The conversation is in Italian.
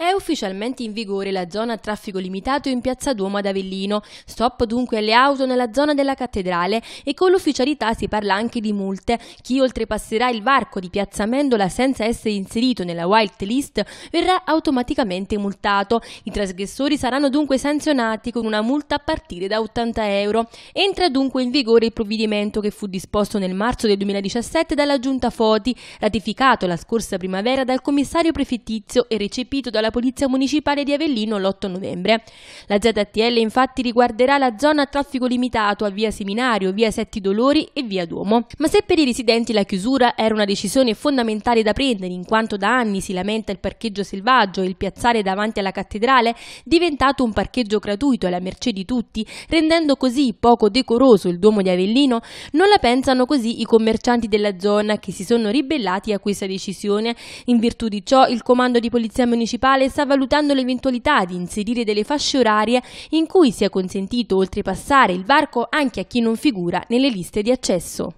É ufficialmente in vigore la zona a traffico limitato in piazza Duomo ad Avellino, stop dunque alle auto nella zona della cattedrale e con l'ufficialità si parla anche di multe. Chi oltrepasserà il varco di piazza Mendola senza essere inserito nella white list verrà automaticamente multato. I trasgressori saranno dunque sanzionati con una multa a partire da 80 euro. Entra dunque in vigore il provvedimento che fu disposto nel marzo del 2017 dalla Giunta Foti, ratificato la scorsa primavera dal commissario prefettizio e recepito dalla Polizia servizio municipale di Avellino l'8 novembre. La ZTL infatti riguarderà la zona a traffico limitato a via Seminario, via Setti Dolori e via Duomo. Ma se per i residenti la chiusura era una decisione fondamentale da prendere in quanto da anni si lamenta il parcheggio selvaggio e il piazzale davanti alla cattedrale diventato un parcheggio gratuito alla mercé di tutti, rendendo così poco decoroso il Duomo di Avellino, non la pensano così i commercianti della zona che si sono ribellati a questa decisione. In virtù di ciò il comando di polizia municipale sta sta valutando l'eventualità di inserire delle fasce orarie in cui sia consentito oltrepassare il varco anche a chi non figura nelle liste di accesso.